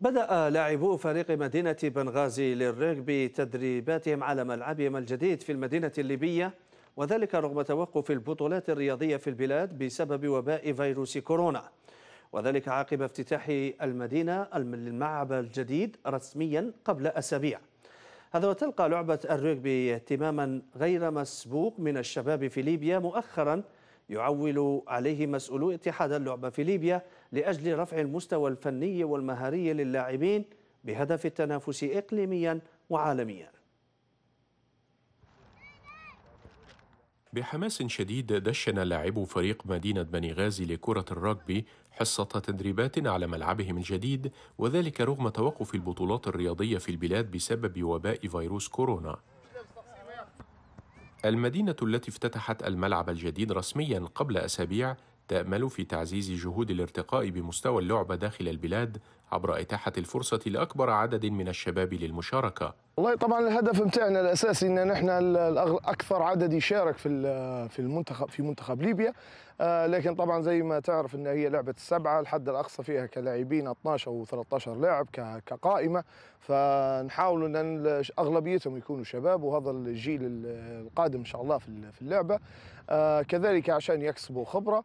بدأ لاعبو فريق مدينة بنغازي للرغبي تدريباتهم على ملعبهم الجديد في المدينة الليبية وذلك رغم توقف البطولات الرياضية في البلاد بسبب وباء فيروس كورونا وذلك عقب افتتاح المدينة الملعب الجديد رسميا قبل أسابيع هذا وتلقى لعبة الرغبي اهتماما غير مسبوق من الشباب في ليبيا مؤخرا يعول عليه مسؤولو اتحاد اللعبة في ليبيا لأجل رفع المستوى الفني والمهاري للاعبين بهدف التنافس إقليميا وعالميا بحماس شديد دشن لاعبو فريق مدينة بني غازي لكرة الرجبي حصة تدريبات على ملعبهم الجديد وذلك رغم توقف البطولات الرياضية في البلاد بسبب وباء فيروس كورونا المدينة التي افتتحت الملعب الجديد رسميا قبل أسابيع تأمل في تعزيز جهود الارتقاء بمستوى اللعبة داخل البلاد عبر إتاحة الفرصة لأكبر عدد من الشباب للمشاركة والله طبعا الهدف متاعنا الأساسي أن نحن أكثر عدد يشارك في في المنتخب في منتخب ليبيا آه، لكن طبعا زي ما تعرف ان هي لعبه السبعه الحد الاقصى فيها كلاعبين 12 او 13 لاعب كقائمه فنحاول ان اغلبيتهم يكونوا شباب وهذا الجيل القادم ان شاء الله في اللعبه آه، كذلك عشان يكسبوا خبره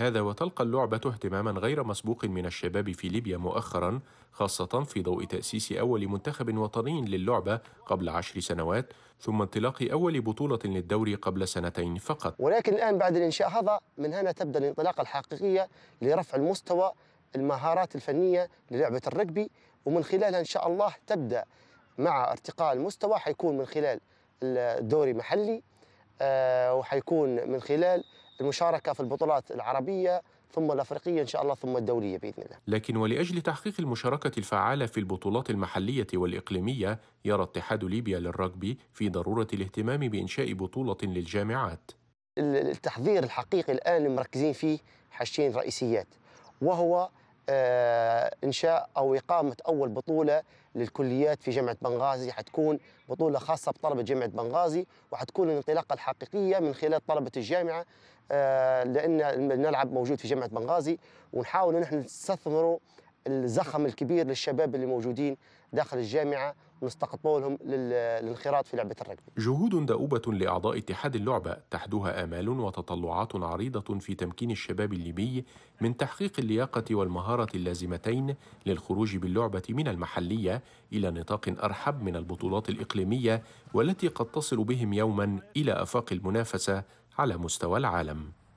هذا وتلقى اللعبة اهتماما غير مسبوق من الشباب في ليبيا مؤخرا خاصة في ضوء تأسيس أول منتخب وطني للعبة قبل عشر سنوات ثم انطلاق أول بطولة للدوري قبل سنتين فقط ولكن الآن بعد الإنشاء هذا من هنا تبدأ الانطلاقة الحقيقية لرفع المستوى المهارات الفنية للعبة الرجبي ومن خلالها إن شاء الله تبدأ مع ارتقاء المستوى حيكون من خلال الدوري محلي آه، وحيكون من خلال المشاركة في البطولات العربيه ثم الافريقيه ان شاء الله ثم الدوليه باذن الله. لكن ولاجل تحقيق المشاركه الفعاله في البطولات المحليه والاقليميه يرى اتحاد ليبيا للرجبي في ضروره الاهتمام بانشاء بطوله للجامعات. التحضير الحقيقي الان مركزين فيه حاجتين رئيسيات وهو آه، انشاء او اقامه اول بطوله للكليات في جامعه بنغازي حتكون بطوله خاصه بطلبه جامعه بنغازي وحتكون الانطلاقه الحقيقيه من خلال طلبه الجامعه آه، لان الملعب موجود في جامعه بنغازي ونحاول نحن نستثمره الزخم الكبير للشباب اللي موجودين داخل الجامعه ونستقطبوا لهم للانخراط في لعبه الرجبي. جهود دؤوبه لاعضاء اتحاد اللعبه تحدوها امال وتطلعات عريضه في تمكين الشباب الليبي من تحقيق اللياقه والمهاره اللازمتين للخروج باللعبه من المحليه الى نطاق ارحب من البطولات الاقليميه والتي قد تصل بهم يوما الى افاق المنافسه على مستوى العالم.